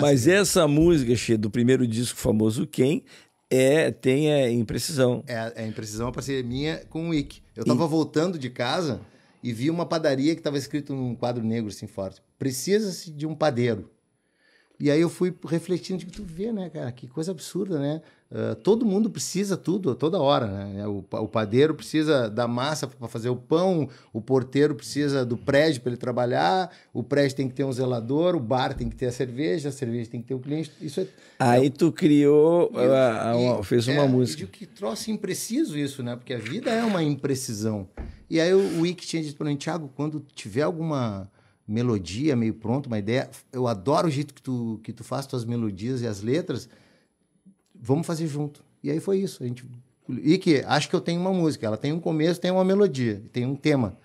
Mas essa música, do primeiro disco famoso Quem, é, tem é, Imprecisão. É, é Imprecisão, é a parceria minha com o Ick. Eu tava e... voltando de casa e vi uma padaria que tava escrito num quadro negro assim forte. Precisa-se de um padeiro. E aí eu fui refletindo, que tu vê, né, cara, que coisa absurda, né? Uh, todo mundo precisa tudo, toda hora, né? O, o padeiro precisa da massa para fazer o pão, o porteiro precisa do prédio para ele trabalhar, o prédio tem que ter um zelador, o bar tem que ter a cerveja, a cerveja tem que ter o cliente. Isso é, é aí é, tu criou, a, a, a, fez uma é, música. Eu digo que trouxe impreciso isso, né? Porque a vida é uma imprecisão. E aí o, o Ick tinha dito para mim, Thiago, quando tiver alguma melodia meio pronta, uma ideia. Eu adoro o jeito que tu, que tu faz tuas melodias e as letras. Vamos fazer junto. E aí foi isso. A gente... E que acho que eu tenho uma música. Ela tem um começo, tem uma melodia, tem um tema.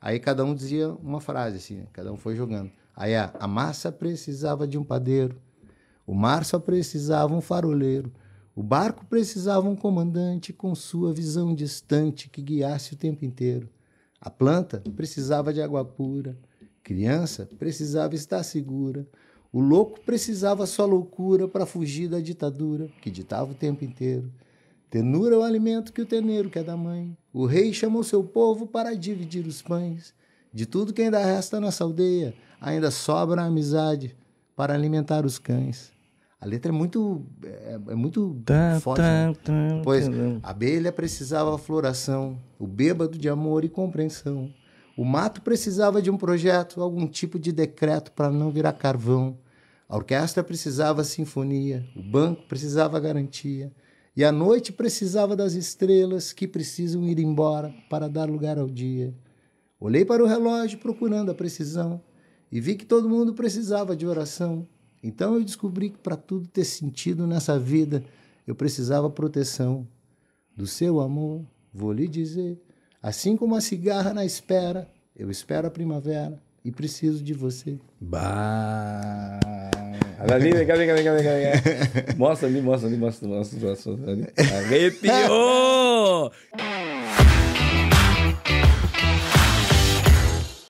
Aí cada um dizia uma frase, assim, cada um foi jogando. Aí a, a massa precisava de um padeiro, o mar só precisava um faroleiro, o barco precisava um comandante com sua visão distante que guiasse o tempo inteiro. A planta precisava de água pura, criança precisava estar segura. O louco precisava sua loucura para fugir da ditadura que ditava o tempo inteiro. Tenura é o alimento que o teneiro quer da mãe. O rei chamou seu povo para dividir os pães. De tudo que ainda resta nossa aldeia, ainda sobra a amizade para alimentar os cães. A letra é muito. é, é muito tá, forte. Tá, né? tá, pois tá. a abelha precisava floração, o bêbado de amor e compreensão. O mato precisava de um projeto, algum tipo de decreto para não virar carvão. A orquestra precisava sinfonia, o banco precisava garantia. E a noite precisava das estrelas que precisam ir embora para dar lugar ao dia. Olhei para o relógio procurando a precisão e vi que todo mundo precisava de oração. Então eu descobri que para tudo ter sentido nessa vida, eu precisava proteção. Do seu amor, vou lhe dizer, Assim como a cigarra na espera, eu espero a primavera e preciso de você. Bah! Ali, vem cá, vem cá, vem cá, vem cá. Mostra ali, mostra ali, mostra, mostra, mostra ali. Arrepiou!